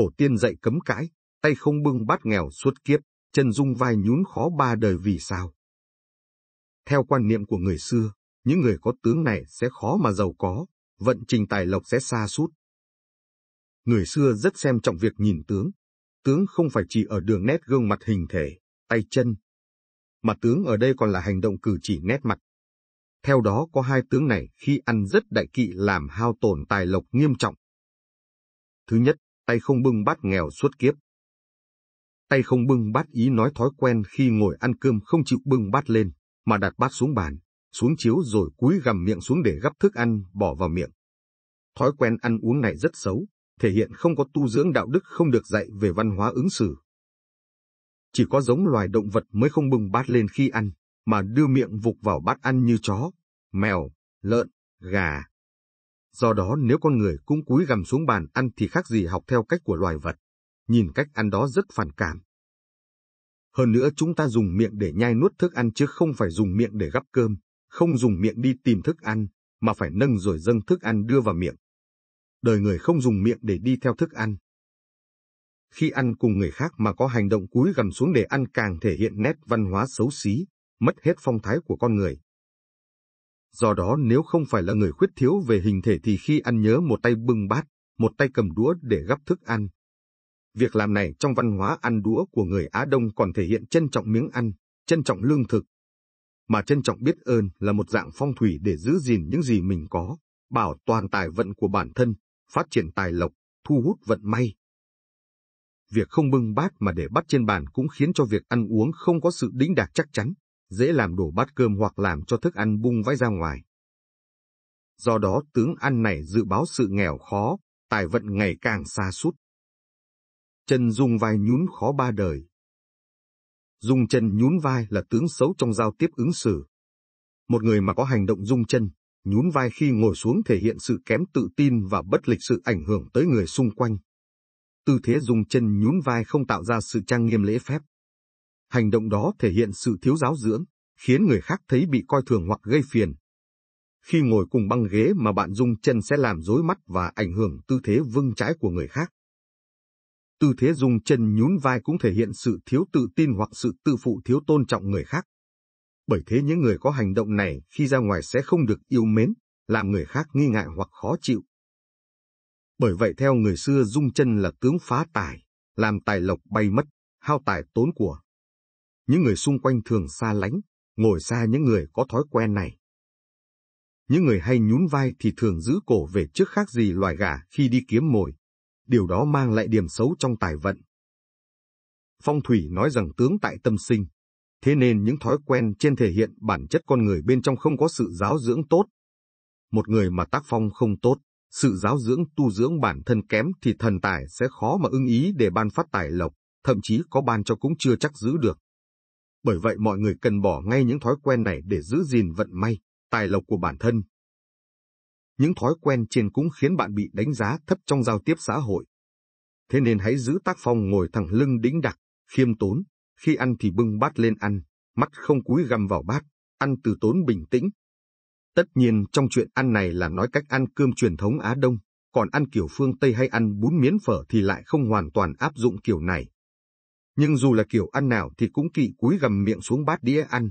tổ tiên dạy cấm cãi, tay không bưng bát nghèo suốt kiếp, chân dung vai nhún khó ba đời vì sao. Theo quan niệm của người xưa, những người có tướng này sẽ khó mà giàu có, vận trình tài lộc sẽ xa sút Người xưa rất xem trọng việc nhìn tướng. Tướng không phải chỉ ở đường nét gương mặt hình thể, tay chân, mà tướng ở đây còn là hành động cử chỉ nét mặt. Theo đó có hai tướng này khi ăn rất đại kỵ làm hao tổn tài lộc nghiêm trọng. Thứ nhất, tay không bưng bát nghèo suốt kiếp. Tay không bưng bát ý nói thói quen khi ngồi ăn cơm không chịu bưng bát lên, mà đặt bát xuống bàn, xuống chiếu rồi cúi gằm miệng xuống để gắp thức ăn, bỏ vào miệng. Thói quen ăn uống này rất xấu, thể hiện không có tu dưỡng đạo đức không được dạy về văn hóa ứng xử. Chỉ có giống loài động vật mới không bưng bát lên khi ăn, mà đưa miệng vụt vào bát ăn như chó, mèo, lợn, gà, Do đó nếu con người cũng cúi gằm xuống bàn ăn thì khác gì học theo cách của loài vật. Nhìn cách ăn đó rất phản cảm. Hơn nữa chúng ta dùng miệng để nhai nuốt thức ăn chứ không phải dùng miệng để gắp cơm, không dùng miệng đi tìm thức ăn, mà phải nâng rồi dâng thức ăn đưa vào miệng. Đời người không dùng miệng để đi theo thức ăn. Khi ăn cùng người khác mà có hành động cúi gằm xuống để ăn càng thể hiện nét văn hóa xấu xí, mất hết phong thái của con người. Do đó nếu không phải là người khuyết thiếu về hình thể thì khi ăn nhớ một tay bưng bát, một tay cầm đũa để gắp thức ăn. Việc làm này trong văn hóa ăn đũa của người Á Đông còn thể hiện trân trọng miếng ăn, trân trọng lương thực. Mà trân trọng biết ơn là một dạng phong thủy để giữ gìn những gì mình có, bảo toàn tài vận của bản thân, phát triển tài lộc, thu hút vận may. Việc không bưng bát mà để bắt trên bàn cũng khiến cho việc ăn uống không có sự đĩnh đạc chắc chắn, dễ làm đổ bát cơm hoặc làm cho thức ăn bung vãi ra ngoài. Do đó tướng ăn này dự báo sự nghèo khó, tài vận ngày càng xa sút Chân dung vai nhún khó ba đời. Dung chân nhún vai là tướng xấu trong giao tiếp ứng xử. Một người mà có hành động dung chân, nhún vai khi ngồi xuống thể hiện sự kém tự tin và bất lịch sự ảnh hưởng tới người xung quanh. Tư thế dùng chân nhún vai không tạo ra sự trang nghiêm lễ phép hành động đó thể hiện sự thiếu giáo dưỡng, khiến người khác thấy bị coi thường hoặc gây phiền. Khi ngồi cùng băng ghế mà bạn rung chân sẽ làm rối mắt và ảnh hưởng tư thế vâng trái của người khác. Tư thế rung chân nhún vai cũng thể hiện sự thiếu tự tin hoặc sự tự phụ thiếu tôn trọng người khác. Bởi thế những người có hành động này khi ra ngoài sẽ không được yêu mến, làm người khác nghi ngại hoặc khó chịu. Bởi vậy theo người xưa rung chân là tướng phá tài, làm tài lộc bay mất, hao tài tốn của. Những người xung quanh thường xa lánh, ngồi xa những người có thói quen này. Những người hay nhún vai thì thường giữ cổ về trước khác gì loài gà khi đi kiếm mồi. Điều đó mang lại điểm xấu trong tài vận. Phong thủy nói rằng tướng tại tâm sinh. Thế nên những thói quen trên thể hiện bản chất con người bên trong không có sự giáo dưỡng tốt. Một người mà tác phong không tốt, sự giáo dưỡng tu dưỡng bản thân kém thì thần tài sẽ khó mà ưng ý để ban phát tài lộc, thậm chí có ban cho cũng chưa chắc giữ được. Bởi vậy mọi người cần bỏ ngay những thói quen này để giữ gìn vận may, tài lộc của bản thân. Những thói quen trên cũng khiến bạn bị đánh giá thấp trong giao tiếp xã hội. Thế nên hãy giữ tác phong ngồi thẳng lưng đĩnh đặc, khiêm tốn, khi ăn thì bưng bát lên ăn, mắt không cúi gằm vào bát, ăn từ tốn bình tĩnh. Tất nhiên trong chuyện ăn này là nói cách ăn cơm truyền thống Á Đông, còn ăn kiểu phương Tây hay ăn bún miến phở thì lại không hoàn toàn áp dụng kiểu này nhưng dù là kiểu ăn nào thì cũng kỵ cúi gầm miệng xuống bát đĩa ăn.